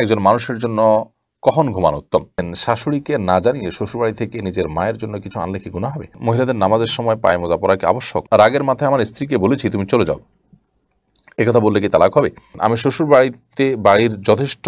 একজন মানুষের জন্য কখন ঘুমান উত্তম শাশুড়িকে না জানিয়ে শ্বশুরবাড়ি থেকে নিজের মায়ের জন্য কিছু আনলে কি গুণা হবে মহিলাদের নামাজের সময় পায়ে মোজা পড়া কি আবশ্যক রাগের মাথায় আমার স্ত্রীকে বলেছি তুমি চলে যাও কথা বললে কি তালাক হবে আমি শ্বশুর বাড়িতে বাড়ির যথেষ্ট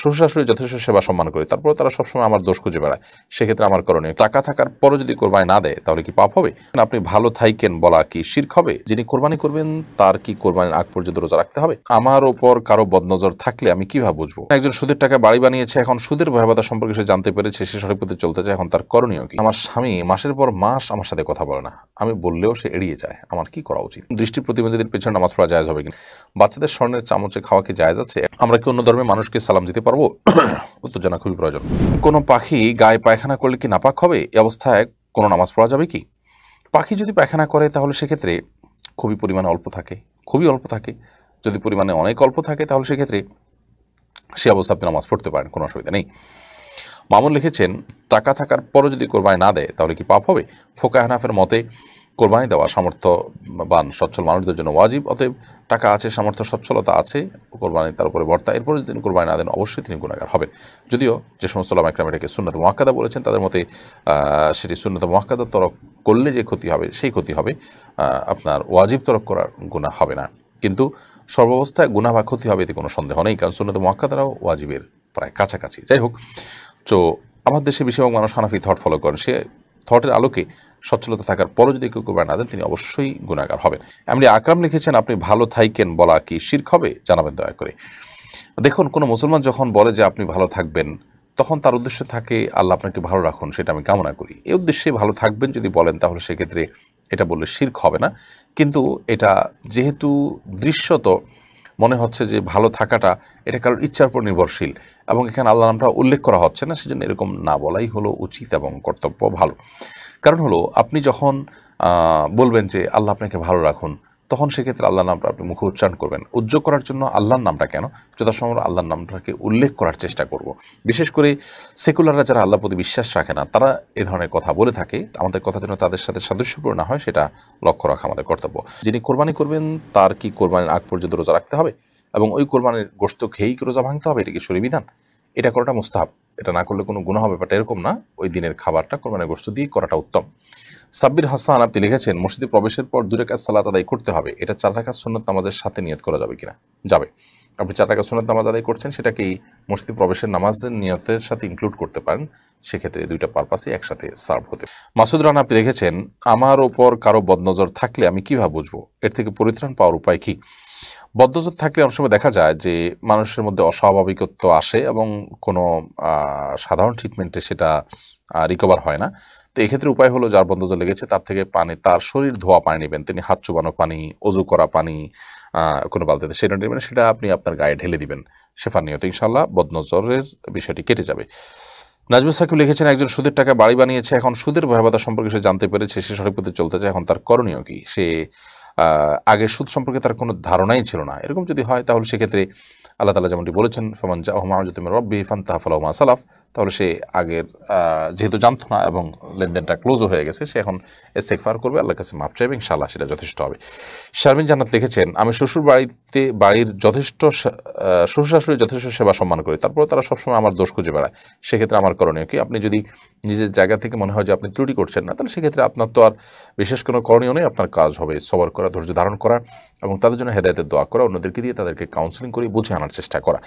শ্বশুর শাশুড়ি যথেষ্ট সেবা সম্মান করি তারপর তারা সবসময় আমার দোষ খুঁজে বেড়ায় সেক্ষেত্রে আমার করণীয় টাকা থাকার পরও যদি কোরবানি না দেয় তাহলে কি পাপ হবে আপনি ভালো থাইকেন বলা কি শির্ক হবে যিনি কোরবানি করবেন তার কি কোরবানির আগ পর্যন্ত রোজা রাখতে হবে আমার ওপর কারো বদনজর থাকলে আমি কিভাবে বুঝবো একজন সুদের টাকা বাড়ি বানিয়েছে এখন সুদের ভয়াবতা সম্পর্কে সে জানতে পেরেছে সে সঠিক পথে চলতে চায় এখন তার করণীয় কি আমার স্বামী মাসের পর মাস আমার সাথে কথা বলে না আমি বললেও সে এড়িয়ে যায় আমার কি করা উচিত দৃষ্টি প্রতিবন্ধীদের পেছনে নামাজ পড়া যায় হবে কিনা বাচ্চাদের স্বর্ণের চামচে খাওয়া কি যায় যাচ্ছে আমরা কি অন্য ধর্মের মানুষকে সালাম দিতে পারবো উত্তর জানা খুবই প্রয়োজন কোনো পাখি গায়ে পায়খানা করলে কি নাপাক হবে এ অবস্থায় কোনো নামাজ পড়া যাবে কি পাখি যদি পায়খানা করে তাহলে সেক্ষেত্রে খুবই পরিমাণে অল্প থাকে খুবই অল্প থাকে যদি পরিমাণে অনেক অল্প থাকে তাহলে সেক্ষেত্রে সে অবস্থা আপনি নামাজ পড়তে পারেন কোনো অসুবিধা নেই মামুন লিখেছেন টাকা থাকার পরও যদি কোরবানি না দেয় তাহলে কি পাপ হবে ফোকা মতে কোরবানি দেওয়া সামর্থ্যবান সচ্ছল মানুষদের জন্য ওয়াজিব অতএব টাকা আছে সামর্থ্য সচ্ছলতা আছে কোরবানি তার উপরে বর্তা এরপরে যদি তিনি কোরবানি না দেন অবশ্যই তিনি গুণাগার হবেন যদিও যে সমস্ত লামাইকরাম এটাকে সুন্নত মহাক্কাদা বলেছেন তাদের মতে সেটি সুন্নত মহাক্কাদা তরক করলে যে ক্ষতি হবে সেই ক্ষতি হবে আপনার ওয়াজিব তরক করার গুণা হবে না কিন্তু সর্বাবস্থায় গুণা বা ক্ষতি হবে এতে কোনো সন্দেহ নেই কারণ সুন্নত মহাক্কাদারাও ওয়াজিবের প্রায় কাছাকাছি যাই হোক তো আমার দেশে বেশিরভাগ মানুষ হানাফি থট ফলো করেন সে থটের আলোকে সচ্ছলতা থাকার পরও যদি কেউ কোরবানি না দেন তিনি অবশ্যই গুণাগার হবেন এমনি আকরাম লিখেছেন আপনি ভালো থাইকেন বলা কি শির্ক হবে জানাবেন দয়া করে দেখুন কোনো মুসলমান যখন বলে যে আপনি ভালো থাকবেন তখন তার উদ্দেশ্য থাকে আল্লাহ আপনাকে ভালো রাখুন সেটা আমি কামনা করি এই উদ্দেশ্যে ভালো থাকবেন যদি বলেন তাহলে সেক্ষেত্রে এটা বললে শির্ক হবে না কিন্তু এটা যেহেতু দৃশ্যত মনে হচ্ছে যে ভালো থাকাটা এটা কারোর ইচ্ছার উপর নির্ভরশীল এবং এখানে আল্লাহ নামটা উল্লেখ করা হচ্ছে না সেজন্য এরকম না বলাই হলো উচিত এবং কর্তব্য ভালো কারণ হলো আপনি যখন বলবেন যে আল্লাহ আপনাকে ভালো রাখুন তখন সেক্ষেত্রে আল্লাহর নামটা আপনি মুখে উচ্চারণ করবেন উদ্যোগ করার জন্য আল্লাহর নামটা কেন যথাসম আল্লাহর নামটাকে উল্লেখ করার চেষ্টা করব। বিশেষ করে সেকুলাররা যারা আল্লাহ প্রতি বিশ্বাস রাখে না তারা এ ধরনের কথা বলে থাকে আমাদের কথা যেন তাদের সাথে সাদৃশ্যপূর্ণ না হয় সেটা লক্ষ্য রাখা আমাদের কর্তব্য যিনি কোরবানি করবেন তার কি কোরবানির আগ পর্যন্ত রোজা রাখতে হবে এবং ওই কোরবানির গোস্ত খেয়েই রোজা ভাঙতে হবে এটা কি সুবিধান এটা করাটা মুস্তাহাব এটা না করলে কোনো গুণ হবে বাট এরকম না ওই দিনের খাবারটা কোরবানের গোষ্ঠ দিয়ে করাটা উত্তম সাব্বির হাসান আপনি লিখেছেন মসজিদে প্রবেশের পর দুই কাজ সালাত আদায় করতে হবে এটা চার টাকা সুন্নত নামাজের সাথে নিয়ত করা যাবে কিনা যাবে আপনি চার টাকা সুন্নত নামাজ আদায় করছেন সেটাকেই মসজিদে প্রবেশের নামাজের নিয়তের সাথে ইনক্লুড করতে পারেন সেক্ষেত্রে দুইটা পারপাসে একসাথে সার্ভ হতে মাসুদ রান আপনি লিখেছেন আমার ওপর কারো বদনজর থাকলে আমি কীভাবে বুঝবো এর থেকে পরিত্রাণ পাওয়ার উপায় কী বদ্ধজোর থাকলে অনেক সময় দেখা যায় যে মানুষের মধ্যে অস্বাভাবিকত্ব আসে এবং কোনো সাধারণ ট্রিটমেন্টে সেটা রিকভার হয় না তো এক্ষেত্রে উপায় হলো যার বন্ধজল লেগেছে তার থেকে পানি তার শরীর ধোয়া পানি নেবেন তিনি হাত চুবানো পানি অজু করা পানি কোনো বালতিতে সেটা নেবেন সেটা আপনি আপনার গায়ে ঢেলে দিবেন সেফার নিয়ত ইনশাল্লাহ বদনজরের বিষয়টি কেটে যাবে নাজমুল সাকিব লিখেছেন একজন সুদের টাকা বাড়ি বানিয়েছে এখন সুদের ভয়াবতা সম্পর্কে সে জানতে পেরেছে সে সঠিক পথে চলতে চায় এখন তার করণীয় কি সে আগের সুদ সম্পর্কে তার কোনো ধারণাই ছিল না এরকম যদি হয় তাহলে সেক্ষেত্রে আল্লাহ তালা যেমনটি বলেছেন ফমান জাহমা রব্বি ফান্তাহ ফলাউমা সালাফ তাহলে সে আগের যেহেতু জানতো না এবং লেনদেনটা ক্লোজও হয়ে গেছে সে এখন ফার করবে আল্লাহর কাছে মাপ চাইবে ইনশাল্লাহ সেটা যথেষ্ট হবে শারমিন জান্নাত লিখেছেন আমি শ্বশুর বাড়িতে বাড়ির যথেষ্ট শ্বশুর শাশুড়ি যথেষ্ট সেবা সম্মান করি তারপরে তারা সবসময় আমার দোষ খুঁজে বেড়ায় সেক্ষেত্রে আমার করণীয় কি আপনি যদি নিজের জায়গা থেকে মনে হয় যে আপনি ত্রুটি করছেন না তাহলে সেক্ষেত্রে আপনার তো আর বিশেষ কোনো করণীয় নেই আপনার কাজ হবে সবার করা ধৈর্য ধারণ করা এবং তাদের জন্য হেদায়তের দোয়া করা অন্যদেরকে দিয়ে তাদেরকে কাউন্সিলিং করে বুঝে আনার চেষ্টা করা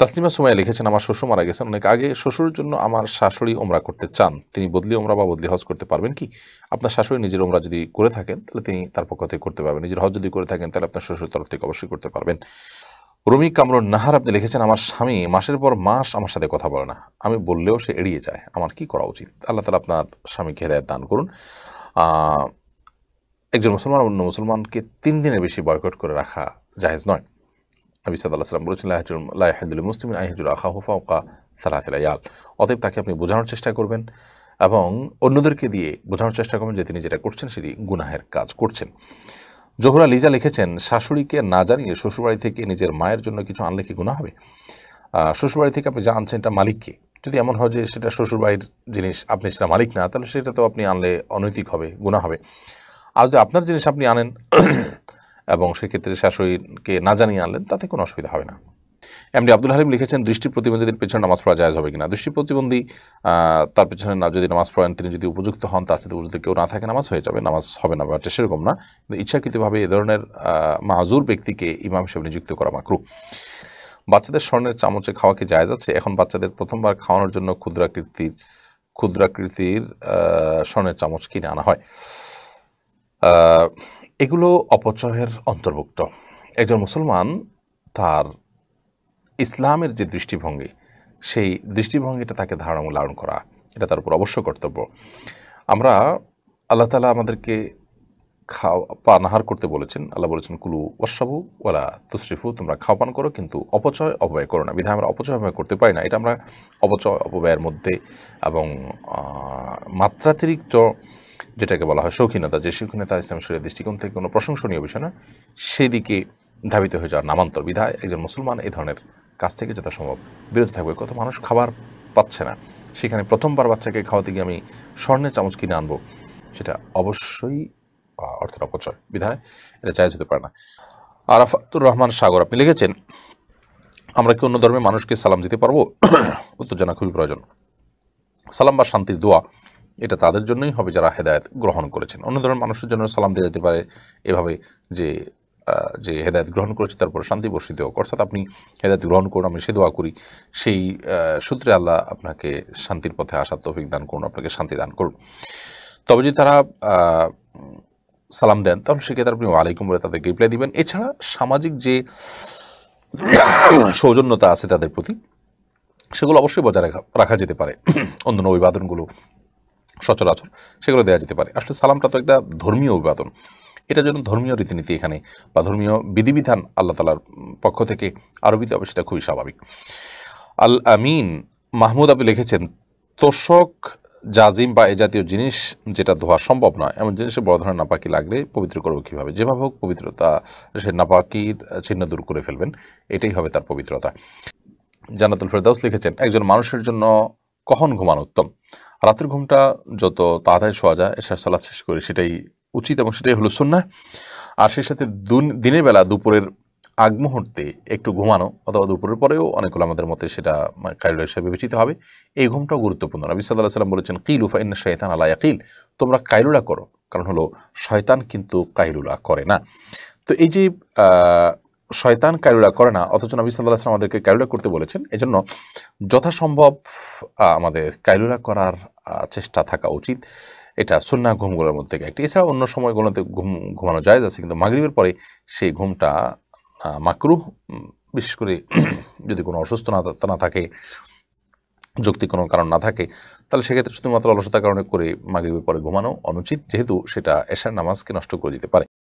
তাসলিমা সুমাইয়া লিখেছেন আমার শ্বশুর মারা গেছেন অনেক আগে শ্বশুরের জন্য আমার শাশুড়ি ওমরা করতে চান তিনি বদলি ওমরা বা বদলি হজ করতে পারবেন কি আপনার শাশুড়ি নিজের ওমরা যদি করে থাকেন তাহলে তিনি তার পক্ষ থেকে করতে পারবেন নিজের হজ যদি করে থাকেন তাহলে আপনার শ্বশুর তরফ থেকে অবশ্যই করতে পারবেন রুমি কামরুন নাহার আপনি লিখেছেন আমার স্বামী মাসের পর মাস আমার সাথে কথা বলে না আমি বললেও সে এড়িয়ে যায় আমার কি করা উচিত আল্লাহ তালা আপনার স্বামীকে হেদায়ত দান করুন একজন মুসলমান অন্য মুসলমানকে তিন দিনের বেশি বয়কট করে রাখা জাহেজ নয় নবী সাদাম সাল্লাম বলেছেন লাহাজুল মুসলিম আহিজুল আখাহু ফাউকা সালাহিলাইয়াল অতএব তাকে আপনি বোঝানোর চেষ্টা করবেন এবং অন্যদেরকে দিয়ে বোঝানোর চেষ্টা করবেন যে তিনি যেটা করছেন সেটি গুনাহের কাজ করছেন জোহরা লিজা লিখেছেন শাশুড়িকে না জানিয়ে শ্বশুরবাড়ি থেকে নিজের মায়ের জন্য কিছু আনলে কি গুণা হবে শ্বশুরবাড়ি থেকে আপনি যা আনছেন এটা মালিককে যদি এমন হয় যে সেটা শ্বশুরবাড়ির জিনিস আপনি সেটা মালিক না তাহলে সেটা তো আপনি আনলে অনৈতিক হবে গুণা হবে আর যদি আপনার জিনিস আপনি আনেন এবং সেক্ষেত্রে শাশুড়িকে না জানিয়ে আনলেন তাতে কোনো অসুবিধা হবে না এমনি আব্দুল হালিম লিখেছেন দৃষ্টি প্রতিবন্ধীদের পেছনে নামাজ পড়া যায় হবে কিনা দৃষ্টি প্রতিবন্ধী তার পেছনে না যদি নামাজ পড়েন তিনি যদি উপযুক্ত হন তার সাথে উপযুক্ত কেউ না থাকে নামাজ হয়ে যাবে নামাজ হবে না বা সেরকম না কিন্তু ইচ্ছাকৃতভাবে এ ধরনের মাজুর ব্যক্তিকে ইমাম হিসেবে নিযুক্ত করা মাকরু বাচ্চাদের স্বর্ণের চামচে খাওয়া কি যায় যাচ্ছে এখন বাচ্চাদের প্রথমবার খাওয়ানোর জন্য ক্ষুদ্রাকৃতির ক্ষুদ্রাকৃতির স্বর্ণের চামচ কিনে আনা হয় এগুলো অপচয়ের অন্তর্ভুক্ত একজন মুসলমান তার ইসলামের যে দৃষ্টিভঙ্গি সেই দৃষ্টিভঙ্গিটা তাকে ধারণা মূল্যায়ন করা এটা তার উপর অবশ্য কর্তব্য আমরা আল্লাহ তালা আমাদেরকে খাওয়া পানাহার করতে বলেছেন আল্লাহ বলেছেন কুলু অশ্বাবু ওলা তুশ্রিফু তোমরা খাও পান করো কিন্তু অপচয় অপব্যয় করো না বিধায় আমরা অপচয় অপব্যয় করতে পারি না এটা আমরা অপচয় অপব্যয়ের মধ্যে এবং মাত্রাতিরিক্ত যেটাকে বলা হয় শৌখিনতা যে শৌখিনতা ইসলাম শরীর দৃষ্টিকোণ থেকে কোনো প্রশংসনীয় বিষয় না সেদিকে ধাবিত হয়ে যাওয়ার নামান্তর বিধায় একজন মুসলমান এই ধরনের কাজ থেকে যথাসম্ভব বিরত থাকবে কত মানুষ খাবার পাচ্ছে না সেখানে প্রথমবার বাচ্চাকে খাওয়াতে গিয়ে আমি স্বর্ণের চামচ কিনে আনবো সেটা অবশ্যই অর্থের অপচয় বিধায় এটা চাই যেতে পারে না আরাফাতুর রহমান সাগর আপনি লিখেছেন আমরা কি অন্য ধর্মের মানুষকে সালাম দিতে পারবো উত্তর জানা খুবই প্রয়োজন সালাম বা শান্তির দোয়া এটা তাদের জন্যই হবে যারা হেদায়ত গ্রহণ করেছেন অন্য ধরনের মানুষের জন্য সালাম দিয়ে যেতে পারে এভাবে যে যে হেদায়ত গ্রহণ করেছে তারপর শান্তি বর্ষিত হোক অর্থাৎ আপনি হেদায়ত গ্রহণ করুন আমি সে দোয়া করি সেই সূত্রে আল্লাহ আপনাকে শান্তির পথে আসার তৌফিক দান করুন আপনাকে শান্তি দান করুন তবে যদি তারা সালাম দেন তাহলে সেক্ষেত্রে আপনি ওয়ালাইকুম বলে তাদেরকে রিপ্লাই দিবেন এছাড়া সামাজিক যে সৌজন্যতা আছে তাদের প্রতি সেগুলো অবশ্যই বজায় রাখা রাখা যেতে পারে অন্য অভিবাদনগুলো সচরাচর সেগুলো দেওয়া যেতে পারে আসলে সালামটা তো একটা ধর্মীয় অভিবাদন এটা যেন ধর্মীয় রীতিনীতি এখানে বা ধর্মীয় বিধিবিধান আল্লাহ তালার পক্ষ থেকে আরবিতে হবে সেটা খুবই স্বাভাবিক আল আমিন মাহমুদ আপনি লিখেছেন তোষক জাজিম বা এ জাতীয় জিনিস যেটা ধোয়া সম্ভব নয় এমন জিনিসে বড় ধরনের নাপাকি লাগলে পবিত্র করবো কীভাবে যেভাবে হোক পবিত্রতা সে নাপাকির চিহ্ন দূর করে ফেলবেন এটাই হবে তার পবিত্রতা জানাতুল ফেরদাউস লিখেছেন একজন মানুষের জন্য কখন ঘুমানো উত্তম রাতের ঘুমটা যত তাড়াতাড়ি শোয়া যায় এসার সালাদ শেষ করি সেটাই উচিত এবং সেটাই হলো সুন্না আর সেই সাথে দিনের বেলা দুপুরের আগ মুহূর্তে একটু ঘুমানো অথবা দুপুরের পরেও অনেকগুলো আমাদের মতে সেটা মানে, কাইল হিসাবে বিবেচিত হবে এই ঘুমটাও গুরুত্বপূর্ণ নবী সাল্লাহ সাল্লাম বলেছেন কিল উফা ইন্না শৈতান আলা আকিল তোমরা কাইলুলা করো কারণ হলো শয়তান কিন্তু কাইলুলা করে না তো এই যে শয়তান কায়রুলা করে না অথচ নবী সাল্লাহ আসলাম আমাদেরকে কায়রুলা করতে বলেছেন এজন্য যথাসম্ভব আমাদের কায়রুলা করার চেষ্টা থাকা উচিত এটা সন্না ঘুমগুলোর মধ্যে একটি এছাড়া অন্য সময়গুলোতে ঘুম ঘুমানো যায় যাচ্ছে কিন্তু মাগরীবের পরে সেই ঘুমটা মাকরুহ বিশেষ করে যদি কোনো অসুস্থ না না থাকে যুক্তি কোনো কারণ না থাকে তাহলে সেক্ষেত্রে শুধুমাত্র অলসতার কারণে করে মাগরীবের পরে ঘুমানো অনুচিত যেহেতু সেটা এশার নামাজকে নষ্ট করে দিতে পারে